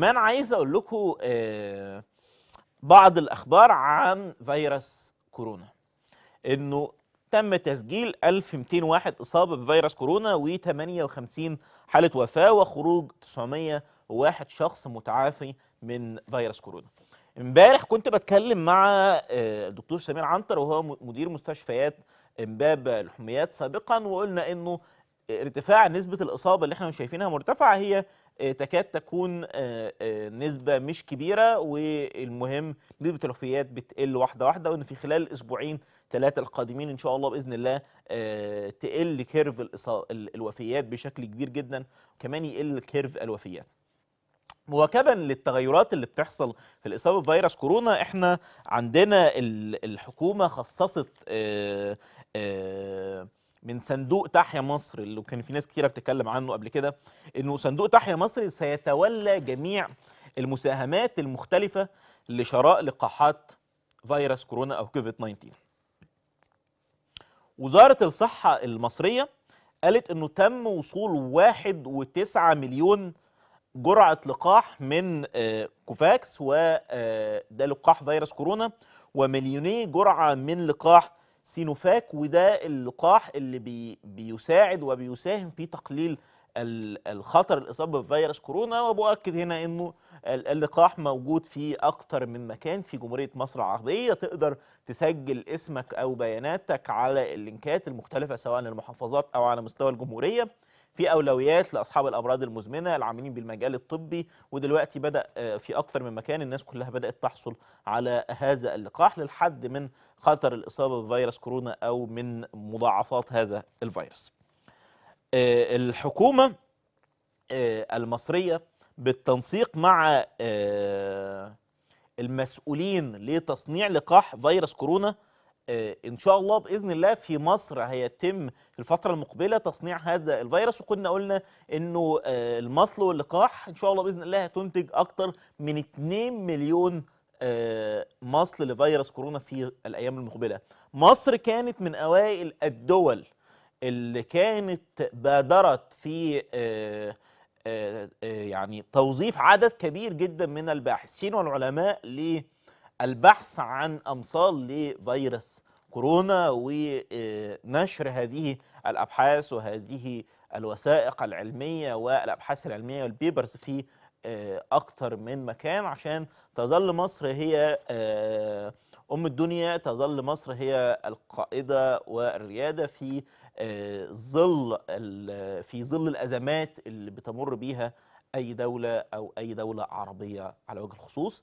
كمان عايز اقول لكم آه، بعض الاخبار عن فيروس كورونا انه تم تسجيل 1201 اصابه بفيروس كورونا و58 حاله وفاه وخروج 901 شخص متعافي من فيروس كورونا امبارح كنت بتكلم مع الدكتور آه، سمير عنتر وهو مدير مستشفيات امباب الحميات سابقا وقلنا انه ارتفاع نسبه الاصابه اللي احنا شايفينها مرتفعه هي آه، تكاد تكون آه، آه، نسبه مش كبيره والمهم نسبه الوفيات بتقل واحده واحده وان في خلال اسبوعين ثلاثه القادمين ان شاء الله باذن الله تقل كيرف الوفيات بشكل كبير جدا وكمان يقل كيرف الوفيات مواكبا للتغيرات اللي بتحصل في الاصابه بفيروس كورونا احنا عندنا الحكومه خصصت آآ آآ من صندوق تحيا مصر اللي كان في ناس كتيره بتتكلم عنه قبل كده انه صندوق تحيا مصر سيتولى جميع المساهمات المختلفه لشراء لقاحات فيروس كورونا او كوفيد 19 وزاره الصحه المصريه قالت انه تم وصول 1.9 مليون جرعه لقاح من آه، كوفاكس وده آه، لقاح فيروس كورونا ومليوني جرعه من لقاح سينوفاك وده اللقاح اللي بي بيساعد وبيساهم في تقليل الخطر الاصابه بفيروس كورونا وبؤكد هنا انه اللقاح موجود في اكتر من مكان في جمهوريه مصر العربيه تقدر تسجل اسمك او بياناتك على اللينكات المختلفه سواء للمحافظات او على مستوى الجمهوريه في اولويات لاصحاب الامراض المزمنه العاملين بالمجال الطبي ودلوقتي بدا آه، في اكتر من مكان الناس كلها بدات تحصل على هذا اللقاح للحد من خطر الإصابة بفيروس كورونا أو من مضاعفات هذا الفيروس آه، الحكومة آه، المصرية بالتنسيق مع آه، المسؤولين لتصنيع لقاح فيروس كورونا ان شاء الله باذن الله في مصر هيتم في الفتره المقبله تصنيع هذا الفيروس وكنا قلنا انه المصل واللقاح ان شاء الله باذن الله هتنتج اكثر من 2 مليون آه، مصل لفيروس كورونا في الايام المقبله مصر كانت من اوائل الدول اللي كانت بادرت في آه، آه، يعني توظيف عدد كبير جدا من الباحثين والعلماء للبحث عن امصال لفيروس كورونا ونشر هذه الابحاث وهذه الوثائق العلميه والابحاث العلميه والبيبرز في آه، اكتر من مكان عشان تظل مصر هي آه، ام الدنيا تظل مصر هي القائده والرياده في آه، ظل في ظل الازمات اللي بتمر بيها اي دوله او اي دوله عربيه على وجه الخصوص